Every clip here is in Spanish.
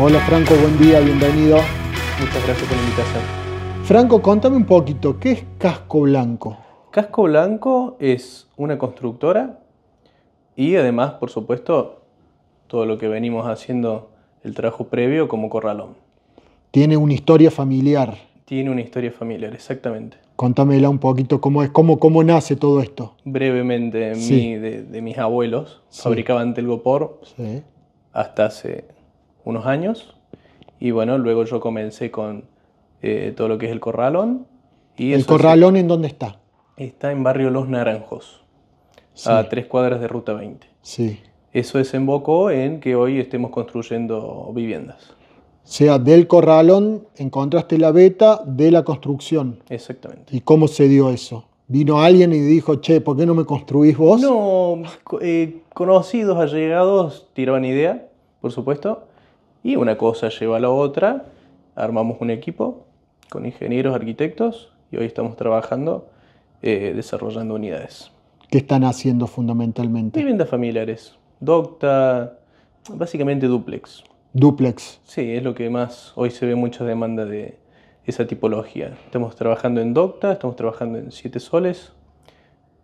Hola Franco, buen día, bienvenido. Muchas gracias por la invitación. Franco, contame un poquito, ¿qué es Casco Blanco? Casco Blanco es una constructora y además, por supuesto, todo lo que venimos haciendo, el trabajo previo como corralón. Tiene una historia familiar. Tiene una historia familiar, exactamente contámela un poquito cómo es, cómo, cómo nace todo esto. Brevemente, de, mis abuelos fabricaban telgopor hasta hace unos años. Y bueno, luego yo comencé con eh, todo lo que es el corralón. Y ¿El corralón en dónde está? Está en barrio Los Naranjos, a tres cuadras de Ruta 20. Sí. Eso desembocó en que hoy estemos construyendo viviendas sea del corralón, encontraste la beta de la construcción. Exactamente. ¿Y cómo se dio eso? ¿Vino alguien y dijo, che, ¿por qué no me construís vos? No, eh, conocidos, allegados, tiraban idea, por supuesto, y una cosa lleva a la otra, armamos un equipo con ingenieros, arquitectos, y hoy estamos trabajando, eh, desarrollando unidades. ¿Qué están haciendo fundamentalmente? Viviendas familiares, docta, básicamente duplex. Duplex. Sí, es lo que más hoy se ve mucha demanda de esa tipología. Estamos trabajando en Docta, estamos trabajando en Siete Soles,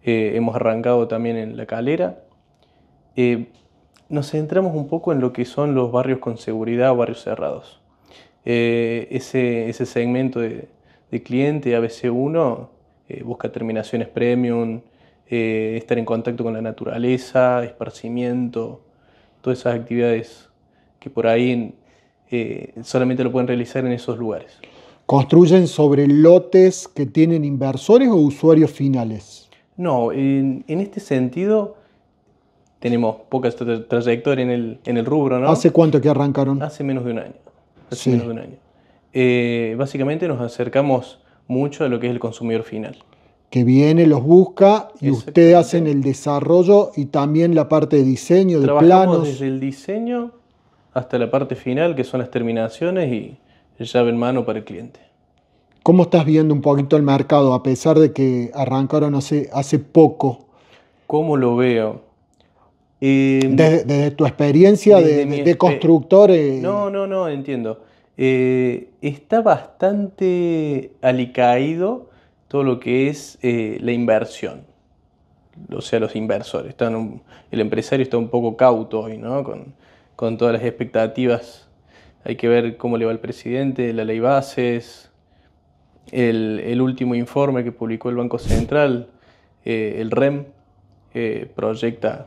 eh, hemos arrancado también en La Calera. Eh, nos centramos un poco en lo que son los barrios con seguridad o barrios cerrados. Eh, ese, ese, segmento de, de cliente ABC1 busca terminaciones premium, estar en contacto con la naturaleza, esparcimiento, todas esas actividades que por ahí eh, solamente lo pueden realizar en esos lugares. ¿Construyen sobre lotes que tienen inversores o usuarios finales? No, en, este sentido tenemos poca trayectoria en el, rubro. ¿no? ¿Hace cuánto que arrancaron? Hace menos de un año. Hace menos de un año. Eh, básicamente nos acercamos mucho a lo que es el consumidor final. Que viene, los busca y ustedes hacen el desarrollo y también la parte de diseño, de Trabajamos Desde el diseño hasta la parte final, que son las terminaciones y llave en mano para el cliente. ¿Cómo estás viendo un poquito el mercado, a pesar de que arrancaron hace, poco? ¿Cómo lo veo? Em, desde, tu experiencia de, constructor? constructores. No, no, no, entiendo. Eh, está bastante alicaído todo lo que es eh, la inversión. O sea, los inversores. el empresario está un poco cauto hoy, ¿no? con todas las expectativas. Hay que ver cómo le va el presidente, la ley bases, el, último informe que publicó el Banco Central, eh, el REM, eh, proyecta,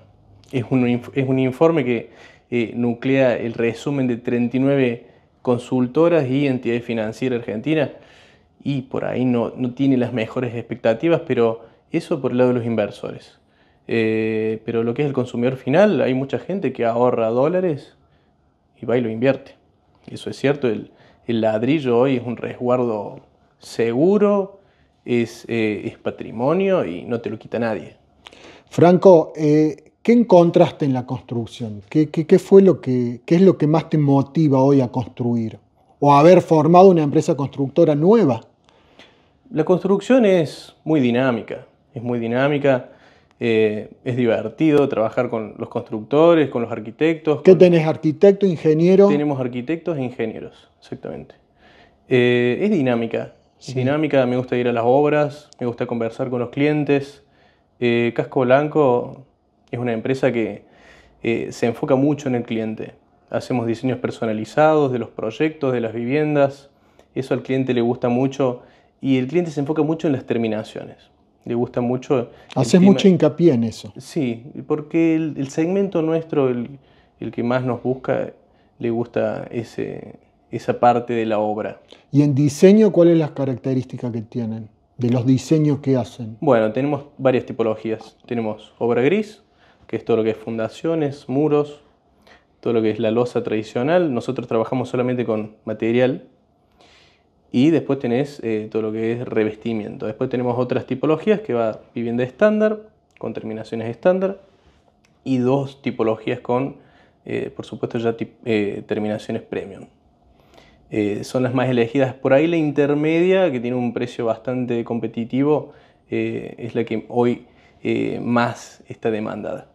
es un, informe que eh, nuclea el resumen de 39 consultoras y entidades financieras argentinas y por ahí no, no tiene las mejores expectativas, pero eso por el lado de los inversores. Eh, pero lo que es el consumidor final, hay mucha gente que ahorra dólares y va y lo invierte. Eso es cierto, el, ladrillo hoy es un resguardo seguro, eh, es, patrimonio y no te lo quita nadie. Franco, eh, ¿qué encontraste en la construcción? ¿Qué, fue lo qué es lo que más te motiva hoy a construir? ¿O a haber formado una empresa constructora nueva? La construcción es muy dinámica, es muy dinámica. Eh, es divertido trabajar con los constructores, con los arquitectos. ¿Qué tenés? ¿Arquitecto, ingeniero? Tenemos arquitectos e ingenieros, exactamente. Eh, es dinámica. dinámica, me gusta ir a las obras, me gusta conversar con los clientes. Eh, Casco Blanco es una empresa que se enfoca mucho en el cliente. Hacemos diseños personalizados de los proyectos, de las viviendas. Eso al cliente le gusta mucho y el cliente se enfoca mucho en las terminaciones le gusta mucho. Haces mucho hincapié en eso. Sí, porque el, segmento nuestro, el, que más nos busca, le gusta ese, esa parte de la obra. ¿Y en diseño cuáles es las características que tienen? De los diseños que hacen. Bueno, tenemos varias tipologías. Tenemos obra gris, que es todo lo que es fundaciones, muros, todo lo que es la losa tradicional. Nosotros trabajamos solamente con material y después tenés eh, todo lo que es revestimiento. Después tenemos otras tipologías que va vivienda estándar, con terminaciones estándar, y dos tipologías con, eh, por supuesto, ya eh, terminaciones premium. son las más elegidas. Por ahí la intermedia, que tiene un precio bastante competitivo, es la que hoy más está demandada.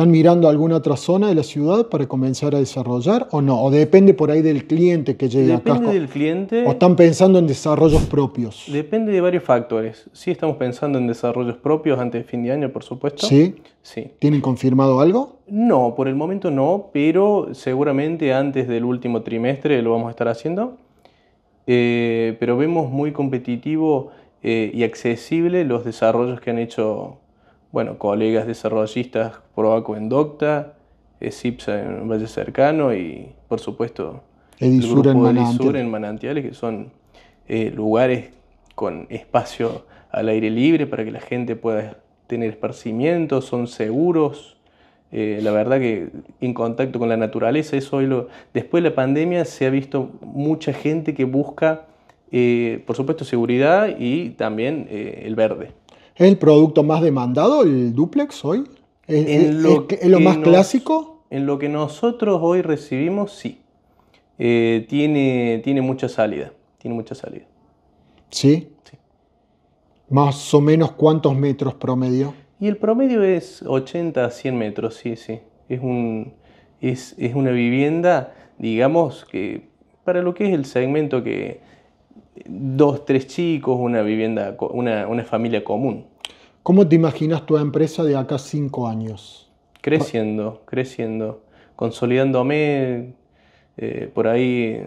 ¿Están mirando alguna otra zona de la ciudad para comenzar a desarrollar o no? ¿O depende por ahí del cliente que llegue depende Depende del cliente. ¿O están pensando en desarrollos propios? Depende de varios factores. Sí, estamos pensando en desarrollos propios antes de fin de año, por supuesto. ¿Sí? Sí. ¿Tienen confirmado algo? No, por el momento no, pero seguramente antes del último trimestre lo vamos a estar haciendo. Eh, pero vemos muy competitivo eh, y accesible los desarrollos que han hecho bueno, colegas desarrollistas Proaco en Docta, ESIPSA en Valle Cercano y por supuesto en, Manantiales, que son eh, lugares con espacio al aire libre para que la gente pueda tener esparcimiento, son seguros. Eh, la verdad que en contacto con la naturaleza, eso hoy Después de la pandemia se ha visto mucha gente que busca, eh, por supuesto, seguridad y también el verde. ¿Es el producto más demandado el duplex hoy? ¿Es, lo, más clásico? En lo que nosotros hoy recibimos, sí. Eh, tiene, tiene mucha salida. Tiene mucha salida. ¿Sí? ¿Sí? ¿Más o menos cuántos metros promedio? Y el promedio es 80 a 100 metros, sí, sí. Es, un, es una vivienda, digamos, que para lo que es el segmento que, dos, tres chicos, una vivienda, una, una familia común. ¿Cómo te imaginas tu empresa de acá cinco años? Creciendo, creciendo, consolidándome, eh, por ahí,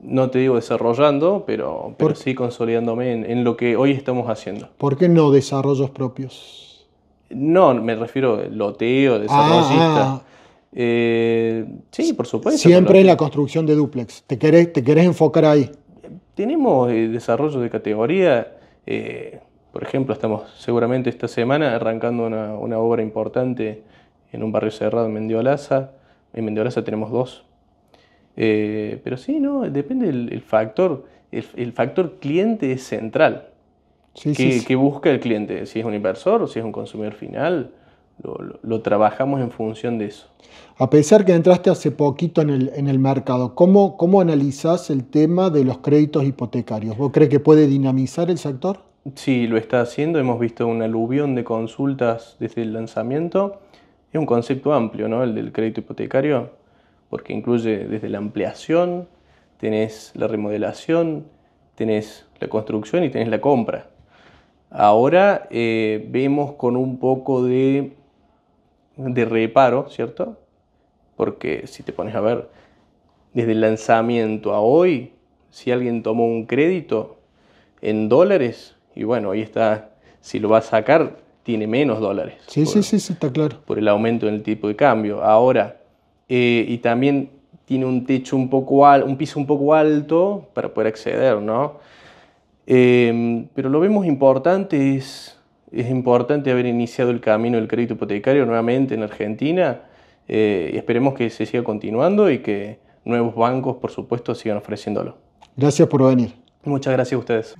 no te digo desarrollando, pero, sí consolidándome en, lo que hoy estamos haciendo. ¿Por qué no desarrollos propios? No, me refiero loteo, ah, desarrollista. Ah. Eh, sí, por supuesto. Siempre en la construcción de duplex. ¿Te querés, te querés enfocar ahí? tenemos eh, desarrollo de categoría. Eh, por ejemplo, estamos seguramente esta semana arrancando una, obra importante en un barrio cerrado en Mendiolaza. En Mendiolaza tenemos dos. Eh, pero sí, no, depende del el factor. El, factor cliente es central. Sí, que, busca el cliente? Si es un inversor, o si es un consumidor final, lo, trabajamos en función de eso. A pesar que entraste hace poquito en el, en el mercado, ¿cómo, ¿cómo analizás el tema de los créditos hipotecarios? ¿Vos crees que puede dinamizar el sector? Sí, lo está haciendo. Hemos visto un aluvión de consultas desde el lanzamiento. Es un concepto amplio, ¿no? El del crédito hipotecario, porque incluye desde la ampliación, tenés la remodelación, tenés la construcción y tenés la compra. Ahora eh, vemos con un poco de de reparo, ¿cierto? Porque si te pones a ver, desde el lanzamiento a hoy, si alguien tomó un crédito en dólares, y bueno, ahí está, si lo va a sacar, tiene menos dólares. Sí, sí, sí, está claro. Por el aumento en el tipo de cambio. Ahora, eh, y también tiene un techo un poco un piso un poco alto para poder acceder, ¿no? Eh, pero lo vemos importante es es importante haber iniciado el camino del crédito hipotecario nuevamente en Argentina eh, y esperemos que se siga continuando y que nuevos bancos, por supuesto, sigan ofreciéndolo. Gracias por venir. Muchas gracias a ustedes.